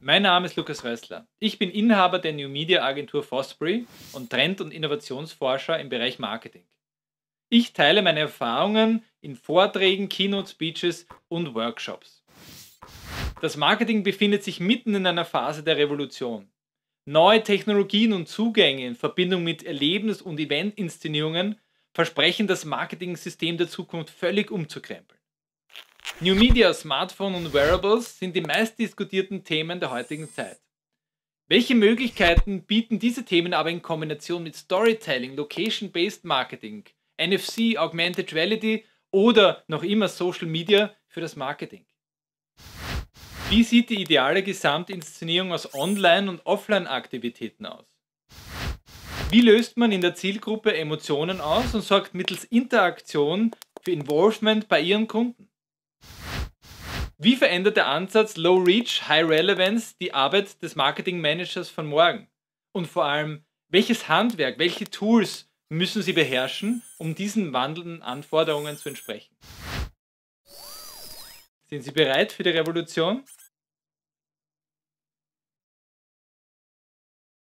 Mein Name ist Lukas Rössler. Ich bin Inhaber der New Media Agentur Fosbury und Trend- und Innovationsforscher im Bereich Marketing. Ich teile meine Erfahrungen in Vorträgen, Keynote Speeches und Workshops. Das Marketing befindet sich mitten in einer Phase der Revolution. Neue Technologien und Zugänge in Verbindung mit Erlebnis- und Eventinszenierungen versprechen, das Marketing-System der Zukunft völlig umzukrempeln. New Media, Smartphone und Wearables sind die meistdiskutierten Themen der heutigen Zeit. Welche Möglichkeiten bieten diese Themen aber in Kombination mit Storytelling, Location-Based Marketing, NFC, Augmented Reality oder noch immer Social Media für das Marketing? Wie sieht die ideale Gesamtinszenierung aus Online- und Offline-Aktivitäten aus? Wie löst man in der Zielgruppe Emotionen aus und sorgt mittels Interaktion für Involvement bei ihren Kunden? Wie verändert der Ansatz Low Reach, High Relevance die Arbeit des Marketing-Managers von morgen? Und vor allem, welches Handwerk, welche Tools müssen Sie beherrschen, um diesen wandelnden Anforderungen zu entsprechen? Sind Sie bereit für die Revolution?